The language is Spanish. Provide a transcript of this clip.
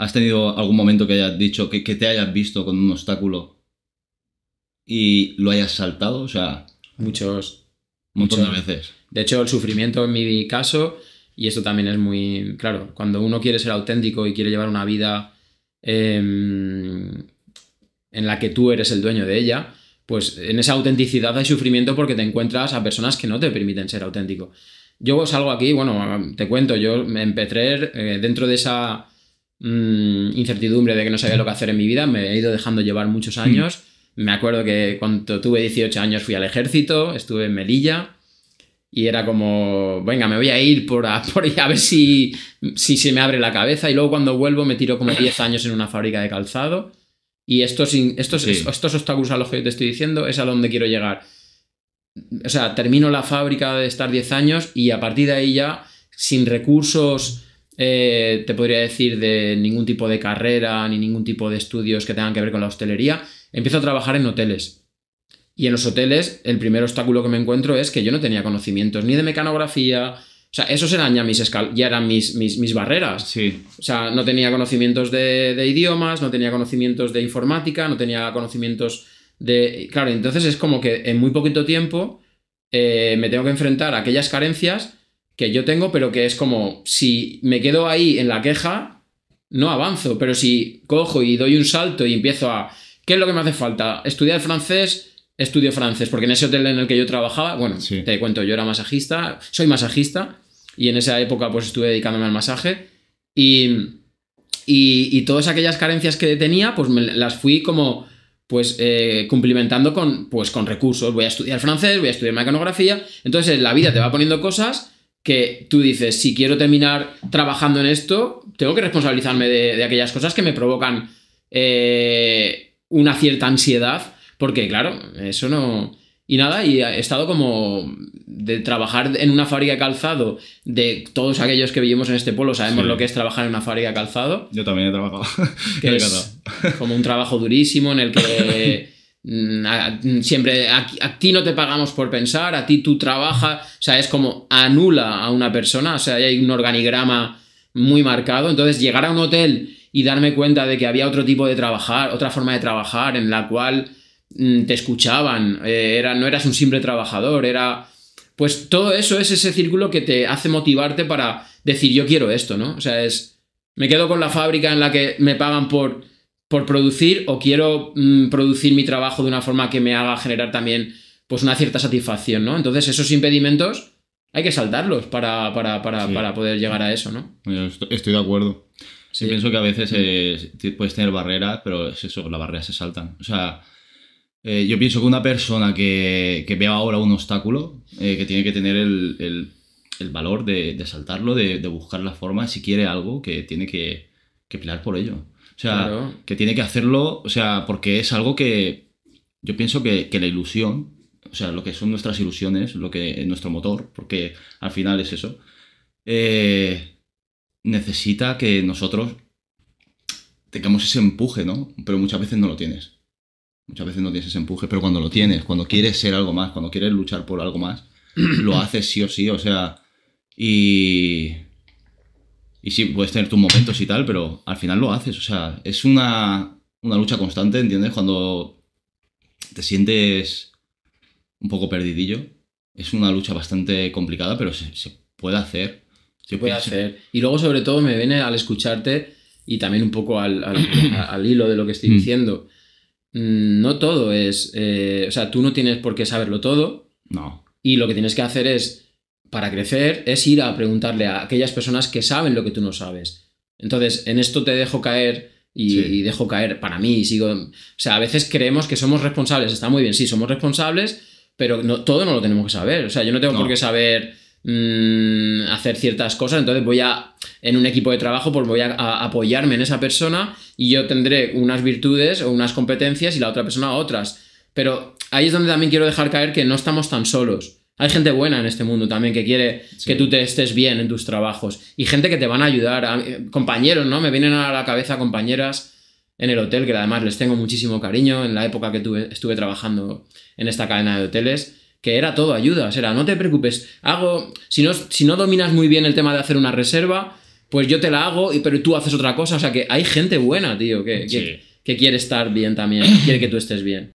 ¿Has tenido algún momento que hayas dicho, que, te hayas visto con un obstáculo y lo hayas saltado? O sea... Muchos. Muchas veces. De hecho, el sufrimiento en mi caso, y esto también es muy claro, cuando uno quiere ser auténtico y quiere llevar una vida em, en la que tú eres el dueño de ella, pues en esa autenticidad hay sufrimiento porque te encuentras a personas que no te permiten ser auténtico. Yo salgo aquí, bueno, te cuento, yo me Petrer, eh, dentro de esa Mm, incertidumbre de que no sabía lo que hacer en mi vida, me he ido dejando llevar muchos mm. años. Me acuerdo que cuando tuve 18 años fui al ejército, estuve en Melilla y era como, venga, me voy a ir por, ahí a ver si, si se me abre la cabeza y luego cuando vuelvo me tiro como 10 años en una fábrica de calzado. Y estos, estos obstáculos a los que yo te estoy diciendo es a donde quiero llegar. O sea, termino la fábrica de estar 10 años y a partir de ahí ya, sin recursos eh, te podría decir, de ningún tipo de carrera ni ningún tipo de estudios que tengan que ver con la hostelería, empiezo a trabajar en hoteles. Y en los hoteles, el primer obstáculo que me encuentro es que yo no tenía conocimientos ni de mecanografía. O sea, esos eran ya mis, eran mis, barreras. Sí. O sea, no tenía conocimientos de, idiomas, no tenía conocimientos de informática, no tenía conocimientos de... Claro, entonces es como que en muy poquito tiempo eh, me tengo que enfrentar a aquellas carencias que yo tengo, pero que es como, si me quedo ahí en la queja, no avanzo, pero si cojo y doy un salto y empiezo a, ¿qué es lo que me hace falta? Estudiar francés, estudio francés, porque en ese hotel en el que yo trabajaba, bueno, te cuento, yo era masajista, soy masajista, y en esa época pues estuve dedicándome al masaje, y, todas aquellas carencias que tenía, pues las fui como pues eh, cumplimentando con, pues, con recursos, voy a estudiar francés, voy a estudiar mecanografía, entonces la vida te va poniendo cosas que tú dices, si quiero terminar trabajando en esto, tengo que responsabilizarme de, aquellas cosas que me provocan eh, una cierta ansiedad, porque claro, eso no... Y nada, y he estado como de trabajar en una fábrica de calzado, de todos aquellos que vivimos en este pueblo sabemos lo que es trabajar en una fábrica de calzado. Yo también he trabajado. Que como un trabajo durísimo en el que... Mm, mm, siempre a, ti no te pagamos por pensar, a ti tú trabajas, o sea, es como anula a una persona, o sea, hay un organigrama muy marcado, entonces llegar a un hotel y darme cuenta de que había otro tipo de trabajar, otra forma de trabajar en la cual mm, te escuchaban, eh, era, no eras un simple trabajador, era... Pues todo eso es ese círculo que te hace motivarte para decir yo quiero esto, ¿no? O sea, es... Me quedo con la fábrica en la que me pagan por por producir o quiero mm, producir mi trabajo de una forma que me haga generar también pues una cierta satisfacción, ¿no? Entonces esos impedimentos hay que saltarlos para, poder llegar a eso, ¿no? estoy de acuerdo. Sí, pienso que a veces puedes tener barreras, pero es eso, las barreras se saltan. O sea, eh, yo pienso que una persona que, que vea ahora un obstáculo, eh, que tiene que tener el, valor de, saltarlo, de, buscar la forma, si quiere algo, que tiene que, que pelear por ello. O sea, que tiene que hacerlo, o sea, porque es algo que yo pienso que, que, la ilusión, o sea, lo que son nuestras ilusiones, lo que es nuestro motor, porque al final es eso, eh, necesita que nosotros tengamos ese empuje, ¿no? Pero muchas veces no lo tienes. Muchas veces no tienes ese empuje, pero cuando lo tienes, cuando quieres ser algo más, cuando quieres luchar por algo más, lo haces sí o sí, o sea, y y sí, puedes tener tus momentos y tal, pero al final lo haces. O sea, es una, una lucha constante, ¿entiendes? Cuando te sientes un poco perdidillo. Es una lucha bastante complicada, pero se, puede hacer. Se puede hacer. Y luego, sobre todo, me viene al escucharte y también un poco al, al, hilo de lo que estoy mm. diciendo. Mm, no todo es. Eh, o sea, tú no tienes por qué saberlo todo. No. Y lo que tienes que hacer es para crecer es ir a preguntarle a aquellas personas que saben lo que tú no sabes. Entonces, en esto te dejo caer y, dejo caer para mí. sigo, o sea, a veces creemos que somos responsables, está muy bien, sí, somos responsables, pero todo no lo tenemos que saber. O sea, yo no tengo por qué saber mm, hacer ciertas cosas, entonces voy a, en un equipo de trabajo, pues voy a, apoyarme en esa persona y yo tendré unas virtudes o unas competencias y la otra persona otras. Pero ahí es donde también quiero dejar caer que no estamos tan solos. Hay gente buena en este mundo también que quiere que tú te estés bien en tus trabajos y gente que te van a ayudar, compañeros, ¿no? Me vienen a la cabeza compañeras en el hotel, que además les tengo muchísimo cariño en la época que estuve trabajando en esta cadena de hoteles, que era todo ayudas, era no te preocupes, hago, si no, si no dominas muy bien el tema de hacer una reserva, pues yo te la hago, y, pero tú haces otra cosa, o sea que hay gente buena, tío, que, que quiere estar bien también, quiere que tú estés bien.